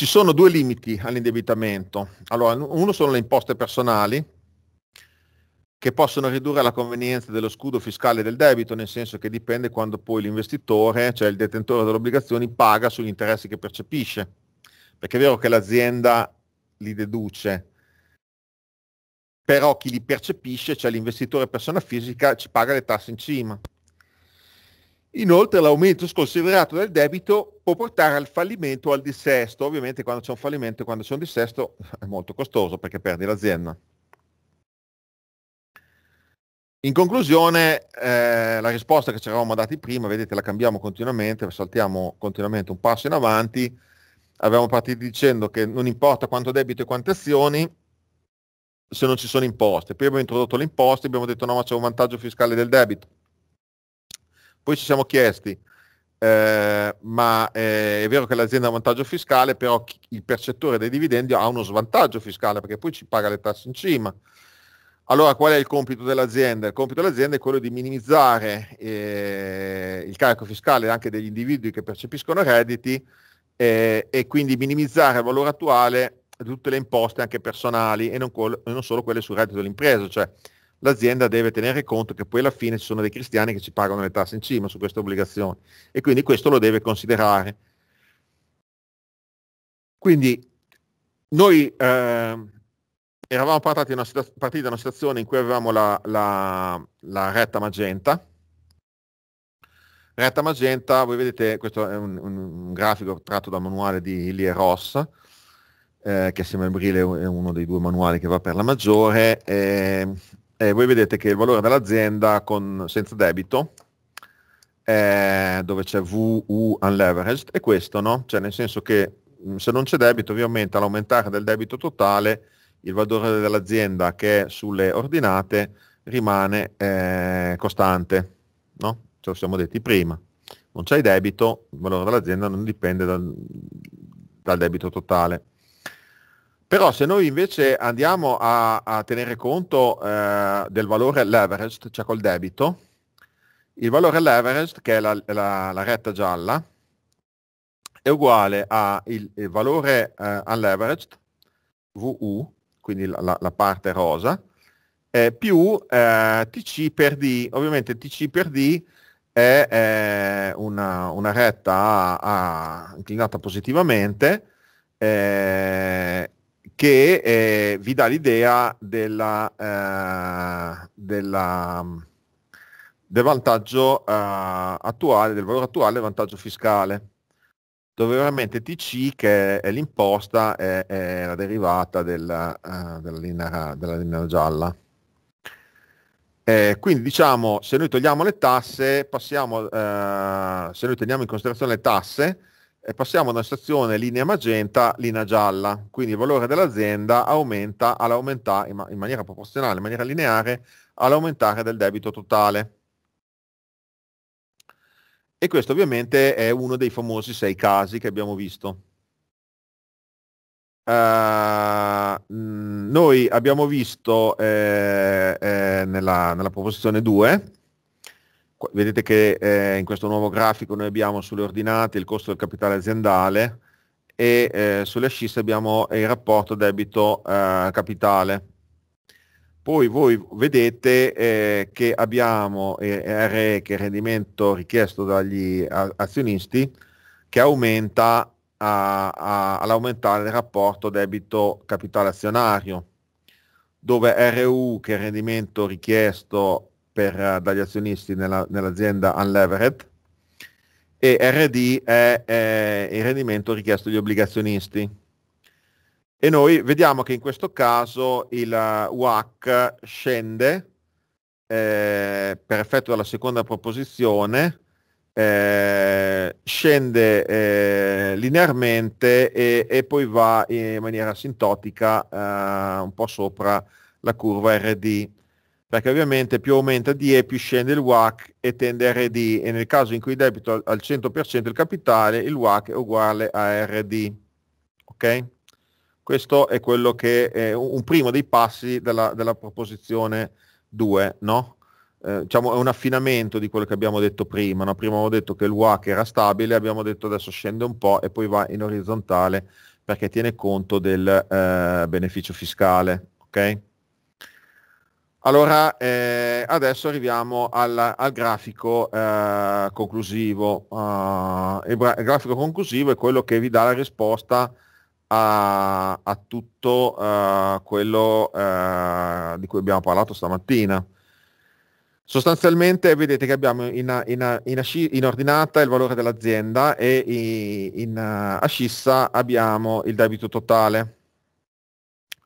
Ci sono due limiti all'indebitamento. Allora, uno sono le imposte personali, che possono ridurre la convenienza dello scudo fiscale del debito, nel senso che dipende quando poi l'investitore, cioè il detentore delle obbligazioni, paga sugli interessi che percepisce. Perché è vero che l'azienda li deduce, però chi li percepisce, cioè l'investitore persona fisica, ci paga le tasse in cima. Inoltre l'aumento sconsiderato del debito può portare al fallimento o al dissesto. Ovviamente quando c'è un fallimento e quando c'è un dissesto è molto costoso perché perdi l'azienda. In conclusione, eh, la risposta che ci eravamo dati prima, vedete, la cambiamo continuamente, saltiamo continuamente un passo in avanti. Avevamo partito dicendo che non importa quanto debito e quante azioni, se non ci sono imposte. Poi abbiamo introdotto le imposte, abbiamo detto no, ma c'è un vantaggio fiscale del debito poi ci siamo chiesti, eh, ma eh, è vero che l'azienda ha un vantaggio fiscale, però chi, il percettore dei dividendi ha uno svantaggio fiscale perché poi ci paga le tasse in cima. Allora qual è il compito dell'azienda? Il compito dell'azienda è quello di minimizzare eh, il carico fiscale anche degli individui che percepiscono redditi eh, e quindi minimizzare il valore attuale di tutte le imposte anche personali e non, col- e non solo quelle sul reddito dell'impresa. Cioè, l'azienda deve tenere conto che poi alla fine ci sono dei cristiani che ci pagano le tasse in cima su queste obbligazioni e quindi questo lo deve considerare. Quindi noi eh, eravamo partiti da, una, partiti da, una, situazione in cui avevamo la, la, la retta magenta. Retta magenta, voi vedete, questo è un, un grafico tratto dal manuale di Ilie Ross, eh, che assieme a Brile è uno dei due manuali che va per la maggiore. Eh, eh, voi vedete che il valore dell'azienda con, senza debito è dove c'è VU unleveraged è questo, no? Cioè nel senso che mm, se non c'è debito ovviamente all'aumentare del debito totale il valore dell'azienda che è sulle ordinate rimane eh, costante, no? Ce lo siamo detti prima. Non c'è debito, il valore dell'azienda non dipende dal, dal debito totale. Però se noi invece andiamo a, a tenere conto eh, del valore leveraged, cioè col debito, il valore leveraged, che è la, la, la retta gialla, è uguale al valore eh, unleveraged, VU, quindi la, la parte rosa, eh, più eh, TC per D. Ovviamente TC per D è, è una, una, retta a, a, inclinata positivamente eh, che eh, vi dà l'idea della, eh, della, del vantaggio eh, attuale, del valore attuale del vantaggio fiscale, dove veramente TC, che è l'imposta, è, è la derivata della, eh, della, linea, della linea, gialla. Eh, quindi diciamo, se noi togliamo le tasse, passiamo, eh, se noi teniamo in considerazione le tasse, e passiamo da una situazione linea magenta, linea gialla, quindi il valore dell'azienda aumenta all'aumentare in, ma in maniera proporzionale, in maniera lineare, all'aumentare del debito totale. E questo ovviamente è uno dei famosi sei casi che abbiamo visto. Uh, noi abbiamo visto eh, eh, nella, nella proposizione 2 vedete che eh, in questo nuovo grafico noi abbiamo sulle ordinate il costo del capitale aziendale e eh, sulle ascisse abbiamo il rapporto debito eh, capitale. Poi voi vedete eh, che abbiamo eh, RE, che è il rendimento richiesto dagli azionisti, che aumenta a, a, all'aumentare il rapporto debito capitale azionario, dove RU, che è il rendimento richiesto per, eh, dagli azionisti nella, nell'azienda unlevered e RD è, è il rendimento richiesto agli obbligazionisti. E noi vediamo che in questo caso il eh, WAC scende eh, per effetto della seconda proposizione, eh, scende eh, linearmente e, e, poi va in maniera sintotica eh, un po' sopra la curva RD perché ovviamente più aumenta DE più scende il WAC e tende a RD e nel caso in cui debito al 100% il capitale il WAC è uguale a RD. Ok? Questo è quello che è un primo dei passi della, della proposizione 2, no? Eh, diciamo è un affinamento di quello che abbiamo detto prima, no? prima avevo detto che il WAC era stabile, abbiamo detto adesso scende un po' e poi va in orizzontale perché tiene conto del eh, beneficio fiscale. ok? Allora, eh, adesso arriviamo al, al grafico eh, conclusivo. Uh, il, il, grafico conclusivo è quello che vi dà la risposta a, a tutto uh, quello uh, di cui abbiamo parlato stamattina. Sostanzialmente vedete che abbiamo in, in, in, in ordinata il valore dell'azienda e in, in eh, ascissa abbiamo il debito totale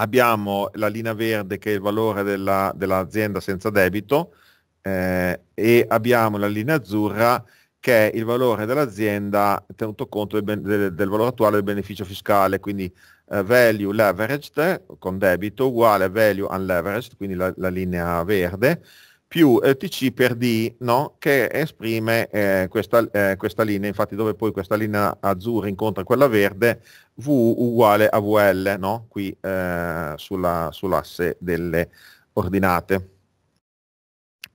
abbiamo la linea verde che è il valore della, dell'azienda senza debito eh, e abbiamo la linea azzurra che è il valore dell'azienda tenuto conto del, del, del valore attuale del beneficio fiscale, quindi eh, value leveraged con debito uguale value unleveraged, quindi la, la linea verde, più eh, TC per D no? che esprime eh, questa, eh, questa, linea, infatti dove poi questa linea azzurra incontra quella verde, V uguale a VL, no? qui eh, sulla, sull'asse delle ordinate.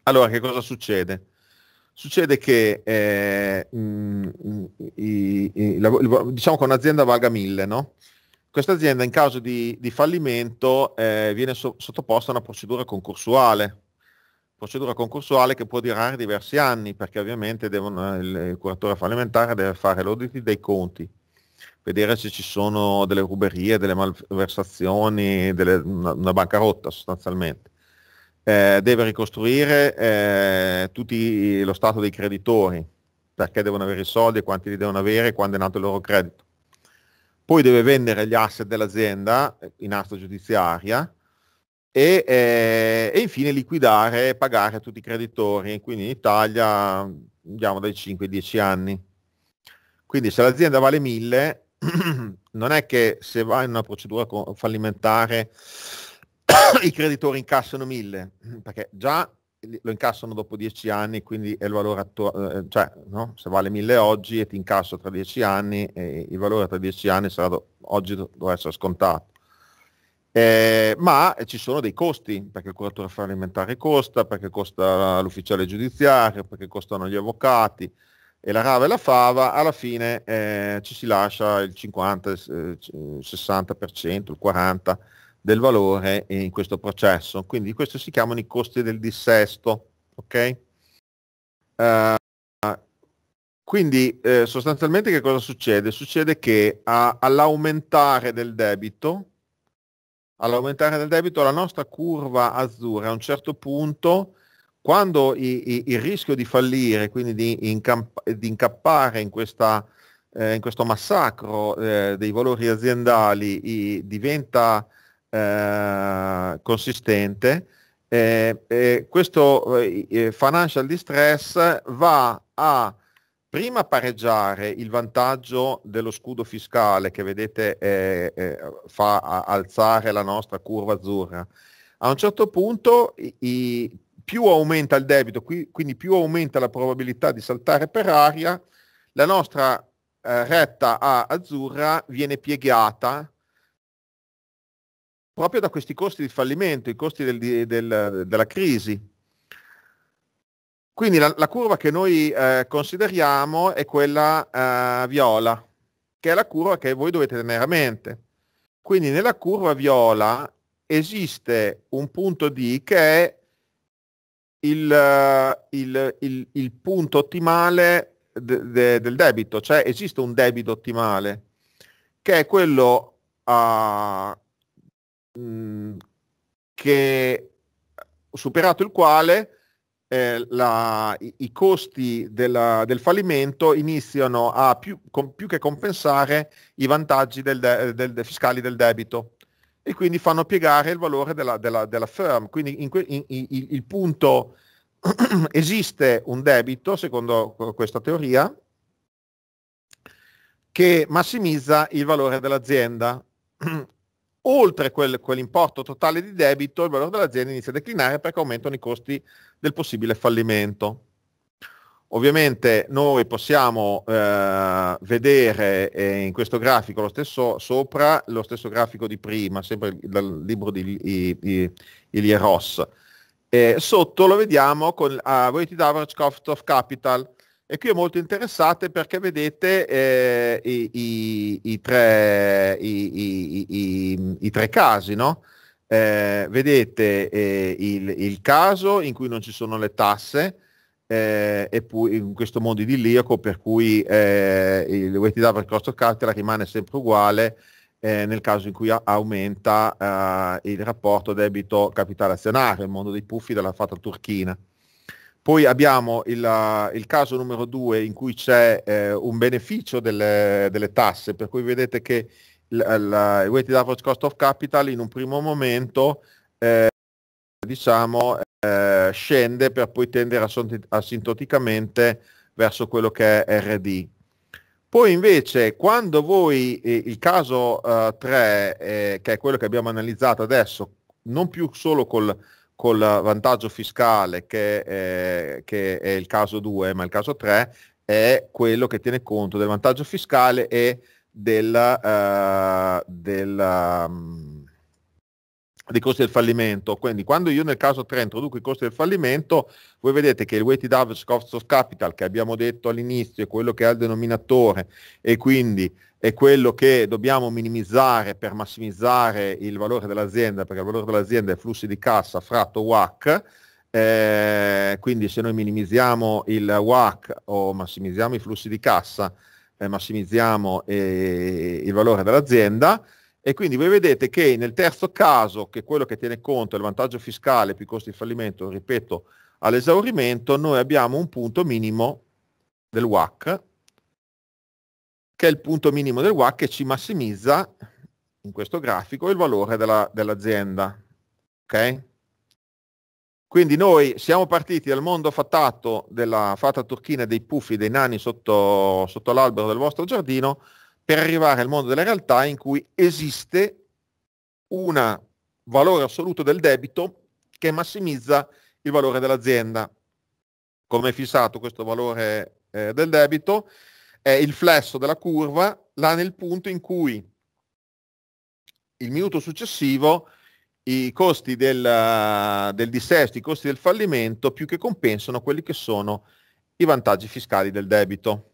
Allora che cosa succede? Succede che mh, eh, mm, i, i, diciamo che un'azienda valga 1000, no? questa azienda in caso di, di fallimento eh, viene so, sottoposta a una procedura concorsuale procedura concorsuale che può durare diversi anni, perché ovviamente devono, eh, il curatore fallimentare deve fare l'audit dei conti, vedere se ci sono delle ruberie, delle malversazioni, delle, una, una, bancarotta sostanzialmente. Eh, deve ricostruire eh, tutti lo stato dei creditori, perché devono avere i soldi, quanti li devono avere, quando è nato il loro credito. Poi deve vendere gli asset dell'azienda eh, in asta giudiziaria, e, eh, e infine liquidare e pagare a tutti i creditori, quindi in Italia andiamo dai 5 ai 10 anni. Quindi se l'azienda vale 1000, non è che se va in una procedura fallimentare i creditori incassano 1000, perché già lo incassano dopo 10 anni, quindi è il valore attuale, eh, cioè no? se vale 1000 oggi e ti incasso tra 10 anni, eh, il valore tra 10 anni sarà do- oggi dovrà essere scontato. Eh, ma eh, ci sono dei costi, perché il curatore fallimentare costa, perché costa l'ufficiale giudiziario, perché costano gli avvocati e la rava e la fava, alla fine eh, ci si lascia il 50, eh, il 60%, il 40% del valore in questo processo. Quindi questi si chiamano i costi del dissesto. Okay? Uh, quindi eh, sostanzialmente che cosa succede? Succede che a, all'aumentare del debito, all'aumentare del debito, la nostra curva azzurra a un certo punto, quando i, i, il rischio di fallire, quindi di, incamp- di incappare in, questa, eh, in, questo massacro eh, dei valori aziendali i, diventa eh, consistente, eh, questo eh, eh, financial distress va a prima pareggiare il vantaggio dello scudo fiscale che vedete eh, eh, fa alzare la nostra curva azzurra, a un certo punto i, i, più aumenta il debito, qui, quindi più aumenta la probabilità di saltare per aria, la nostra eh, retta A azzurra viene piegata proprio da questi costi di fallimento, i costi del, del, della crisi. Quindi la, la curva che noi eh, consideriamo è quella eh, viola, che è la curva che voi dovete tenere a mente. Quindi nella curva viola esiste un punto D che è il, eh, il, il, il punto ottimale de, de, del debito, cioè esiste un debito ottimale, che è quello uh, mh, che superato il quale eh, la, i, i, costi della, del fallimento iniziano a più, com, più che compensare i vantaggi del de, del, de, fiscali del debito e quindi fanno piegare il valore della, della, della firm. Quindi in in, in, il punto esiste un debito, secondo questa teoria, che massimizza il valore dell'azienda oltre quel, quell'importo totale di debito il valore dell'azienda inizia a declinare perché aumentano i costi del possibile fallimento. Ovviamente noi possiamo eh, vedere eh, in questo grafico lo stesso sopra, lo stesso grafico di prima, sempre dal libro di, di, di Ilie Ross. Eh, sotto lo vediamo con uh, Weighted Average Cost of Capital, e qui è molto interessante perché vedete eh, i, i, i, tre, i, tre, casi, no? eh, vedete eh, il, il, caso in cui non ci sono le tasse eh, e poi in questo mondo idilliaco per cui eh, il weighted average cost of capital rimane sempre uguale eh, nel caso in cui aumenta il rapporto debito capitale azionario, il mondo dei puffi della fatta turchina. Poi abbiamo il, eh, il caso numero due in cui c'è eh, un beneficio delle, delle, tasse, per cui vedete che il, il, eh, il, weighted average cost of capital in un primo momento eh, diciamo, eh, scende per poi tendere asintoticamente verso quello che è RD. Poi invece quando voi eh, il caso 3, che è quello che abbiamo analizzato adesso, non più solo col col vantaggio fiscale che, eh, che è il caso 2 ma il caso 3 è quello che tiene conto del vantaggio fiscale e del, eh, del, ehm, dei costi del fallimento. Quindi quando io nel caso 3 introduco i costi del fallimento, voi vedete che il weighted average cost of capital che abbiamo detto all'inizio è quello che ha il denominatore e quindi è quello che dobbiamo minimizzare per massimizzare il valore dell'azienda, perché il valore dell'azienda è flussi di cassa fratto WAC. Eh, quindi se noi minimizziamo il WAC o massimizziamo i flussi di cassa, eh, massimizziamo eh, il valore dell'azienda, e quindi voi vedete che nel terzo caso, che è quello che tiene conto del vantaggio fiscale più i costi di fallimento, ripeto, all'esaurimento, noi abbiamo un punto minimo del WAC, che è il punto minimo del WAC che ci massimizza, in questo grafico, il valore dell'azienda. Dell Quindi noi siamo partiti dal mondo fatato della fata turchina dei puffi, dei nani sotto, sotto l'albero del vostro giardino, per arrivare al mondo della realtà in cui esiste un valore assoluto del debito che massimizza il valore dell'azienda. Come è fissato questo valore eh, del debito? È il flesso della curva là nel punto in cui il minuto successivo i costi del, del dissesto, i costi del fallimento più che compensano quelli che sono i vantaggi fiscali del debito.